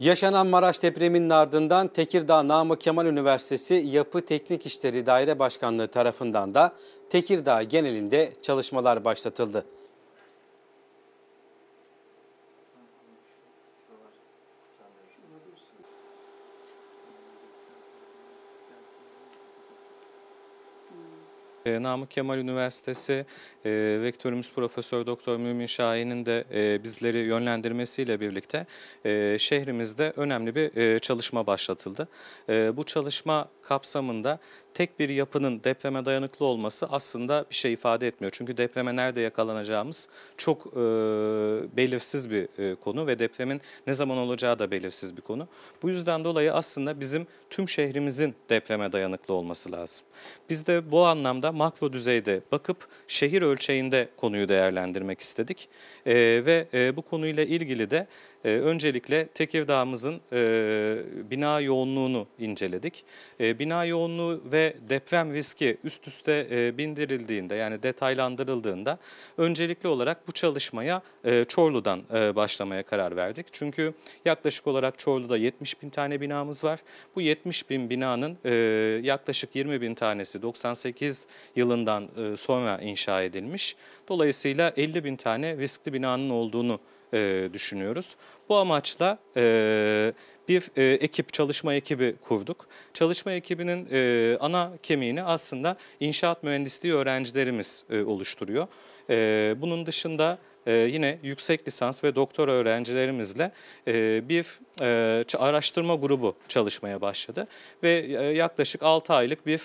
Yaşanan Maraş depreminin ardından Tekirdağ Namık Kemal Üniversitesi Yapı Teknik İşleri Daire Başkanlığı tarafından da Tekirdağ genelinde çalışmalar başlatıldı. Ee, Namık Kemal Üniversitesi e, Rektörümüz Profesör Doktor Mümin Şahin'in de e, bizleri yönlendirmesiyle birlikte e, şehrimizde önemli bir çalışma başlatıldı. Bu çalışma kapsamında tek bir yapının depreme dayanıklı olması aslında bir şey ifade etmiyor. Çünkü depreme nerede yakalanacağımız çok e, belirsiz bir e, konu ve depremin ne zaman olacağı da belirsiz bir konu. Bu yüzden dolayı aslında bizim tüm şehrimizin depreme dayanıklı olması lazım. Biz de bu anlamda makro düzeyde bakıp şehir ölçeğinde konuyu değerlendirmek istedik. E, ve e, bu konuyla ilgili de e, öncelikle Tekirdağ'ımızın e, bina yoğunluğunu inceledik. E, bina yoğunluğu ve deprem riski üst üste e, bindirildiğinde yani detaylandırıldığında öncelikli olarak bu çalışmaya e, Çorlu'dan e, başlamaya karar verdik. Çünkü yaklaşık olarak Çorlu'da 70 bin tane binamız var. Bu 70 bin binanın e, yaklaşık 20 bin tanesi 98 yılından e, sonra inşa edilmiş. Dolayısıyla 50 bin tane riskli binanın olduğunu e, düşünüyoruz. Bu amaçla e, bir ekip, çalışma ekibi kurduk. Çalışma ekibinin ana kemiğini aslında inşaat mühendisliği öğrencilerimiz oluşturuyor. bunun dışında ee, yine yüksek lisans ve doktor öğrencilerimizle e, bir e, araştırma grubu çalışmaya başladı ve e, yaklaşık 6 aylık bir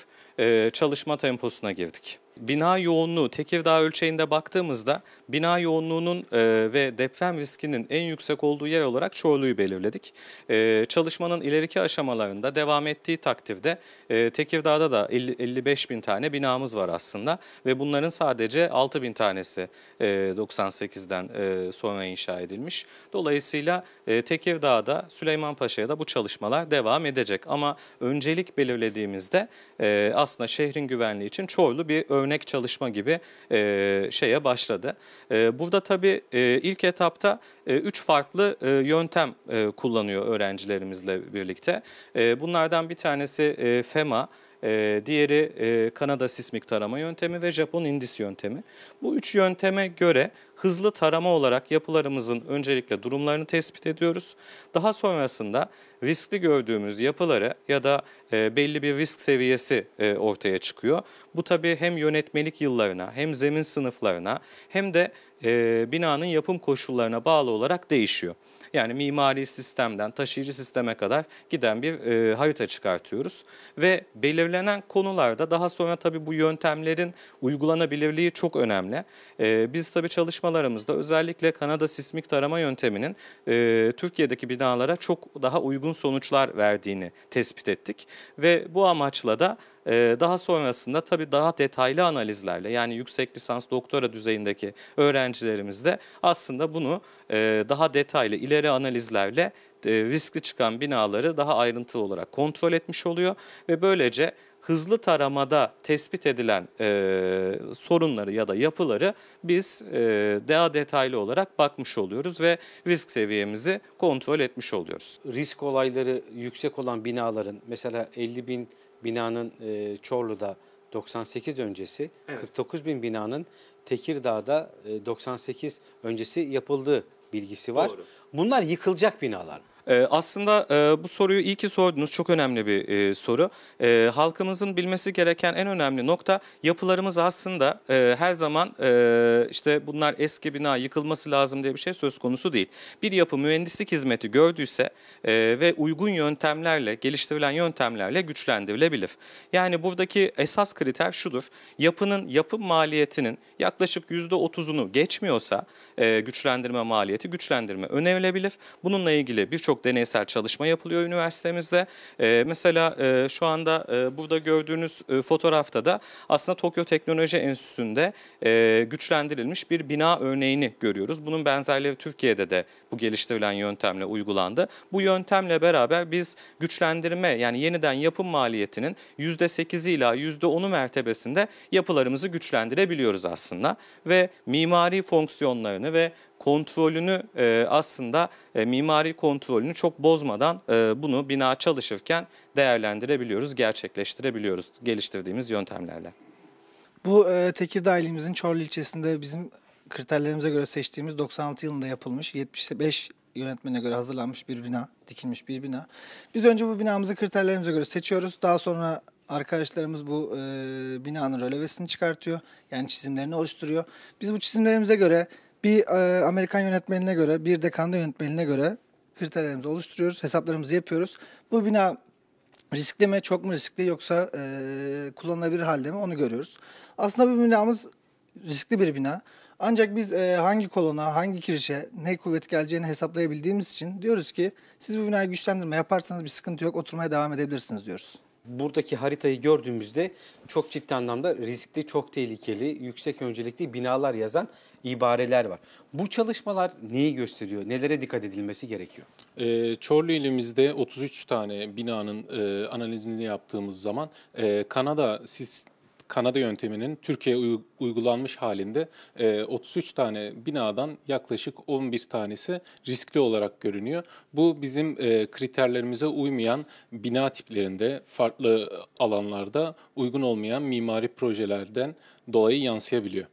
çalışma temposuna girdik bina yoğunluğu Tekirdağ ölçeğinde baktığımızda bina yoğunluğunun e, ve deprem riskinin en yüksek olduğu yer olarak Çorlu'yu belirledik. E, çalışmanın ileriki aşamalarında devam ettiği takdirde e, Tekirdağ'da da 50, 55 bin tane binamız var aslında ve bunların sadece 6 bin tanesi e, 98'den e, sonra inşa edilmiş. Dolayısıyla e, Tekirdağ'da Süleymanpaşa'ya da bu çalışmalar devam edecek ama öncelik belirlediğimizde e, aslında şehrin güvenliği için Çorlu bir örnek örnek çalışma gibi e, şeye başladı. E, burada tabii e, ilk etapta e, üç farklı e, yöntem e, kullanıyor öğrencilerimizle birlikte. E, bunlardan bir tanesi e, FEMA. E, diğeri e, Kanada sismik tarama yöntemi ve Japon indis yöntemi. Bu üç yönteme göre hızlı tarama olarak yapılarımızın öncelikle durumlarını tespit ediyoruz. Daha sonrasında riskli gördüğümüz yapıları ya da e, belli bir risk seviyesi e, ortaya çıkıyor. Bu tabii hem yönetmelik yıllarına hem zemin sınıflarına hem de e, binanın yapım koşullarına bağlı olarak değişiyor. Yani mimari sistemden taşıyıcı sisteme kadar giden bir e, harita çıkartıyoruz. Ve belirlenen konularda daha sonra tabii bu yöntemlerin uygulanabilirliği çok önemli. E, biz tabii çalışmalar çalışmalarımızda özellikle Kanada sismik tarama yönteminin e, Türkiye'deki binalara çok daha uygun sonuçlar verdiğini tespit ettik. Ve bu amaçla da e, daha sonrasında tabii daha detaylı analizlerle yani yüksek lisans doktora düzeyindeki öğrencilerimiz de aslında bunu e, daha detaylı ileri analizlerle riskli çıkan binaları daha ayrıntılı olarak kontrol etmiş oluyor ve böylece hızlı taramada tespit edilen e, sorunları ya da yapıları biz e, daha detaylı olarak bakmış oluyoruz ve risk seviyemizi kontrol etmiş oluyoruz. Risk olayları yüksek olan binaların mesela 50 bin binanın e, Çorlu'da 98 öncesi, evet. 49 bin binanın Tekirdağ'da 98 öncesi yapıldığı bilgisi var. Doğru. Bunlar yıkılacak binalar mı? Ee, aslında e, bu soruyu iyi ki sordunuz. Çok önemli bir e, soru. Ee, halkımızın bilmesi gereken en önemli nokta yapılarımız aslında e, her zaman işte bunlar eski bina yıkılması lazım diye bir şey söz konusu değil. Bir yapı mühendislik hizmeti gördüyse ve uygun yöntemlerle geliştirilen yöntemlerle güçlendirilebilir. Yani buradaki esas kriter şudur. Yapının yapı maliyetinin yaklaşık %30'unu geçmiyorsa güçlendirme maliyeti güçlendirme önerilebilir. Bununla ilgili birçok Birçok deneysel çalışma yapılıyor üniversitemizde. E, mesela e, şu anda e, burada gördüğünüz e, fotoğrafta da aslında Tokyo Teknoloji Enstitüsü'nde e, güçlendirilmiş bir bina örneğini görüyoruz. Bunun benzerleri Türkiye'de de bu geliştirilen yöntemle uygulandı. Bu yöntemle beraber biz güçlendirme yani yeniden yapım maliyetinin %8 ila %10'u mertebesinde yapılarımızı güçlendirebiliyoruz aslında ve mimari fonksiyonlarını ve kontrolünü e, aslında e, mimari kontrolünü çok bozmadan e, bunu bina çalışırken değerlendirebiliyoruz, gerçekleştirebiliyoruz geliştirdiğimiz yöntemlerle. Bu Tekirdağ ilimizin Çorlu ilçesinde bizim kriterlerimize göre seçtiğimiz 96 yılında yapılmış 75 yönetmene göre hazırlanmış bir bina, dikilmiş bir bina. Biz önce bu binamızı kriterlerimize göre seçiyoruz. Daha sonra arkadaşlarımız bu e, binanın rölevesini çıkartıyor. Yani çizimlerini oluşturuyor. Biz bu çizimlerimize göre bir e, Amerikan yönetmenine göre, bir de Kanada yönetmenine göre kriterlerimizi oluşturuyoruz, hesaplarımızı yapıyoruz. Bu bina riskli mi, çok mu riskli yoksa e, kullanılabilir halde mi onu görüyoruz. Aslında bu binamız riskli bir bina. Ancak biz e, hangi kolona, hangi kirişe ne kuvvet geleceğini hesaplayabildiğimiz için diyoruz ki siz bu binayı güçlendirme yaparsanız bir sıkıntı yok, oturmaya devam edebilirsiniz diyoruz buradaki haritayı gördüğümüzde çok ciddi anlamda riskli, çok tehlikeli, yüksek öncelikli binalar yazan ibareler var. Bu çalışmalar neyi gösteriyor? Nelere dikkat edilmesi gerekiyor? E, Çorlu ilimizde 33 tane binanın e, analizini yaptığımız zaman e, Kanada sis Kanada yönteminin Türkiye'ye uygulanmış halinde 33 e, tane binadan yaklaşık 11 tanesi riskli olarak görünüyor. Bu bizim e, kriterlerimize uymayan bina tiplerinde farklı alanlarda uygun olmayan mimari projelerden dolayı yansıyabiliyor.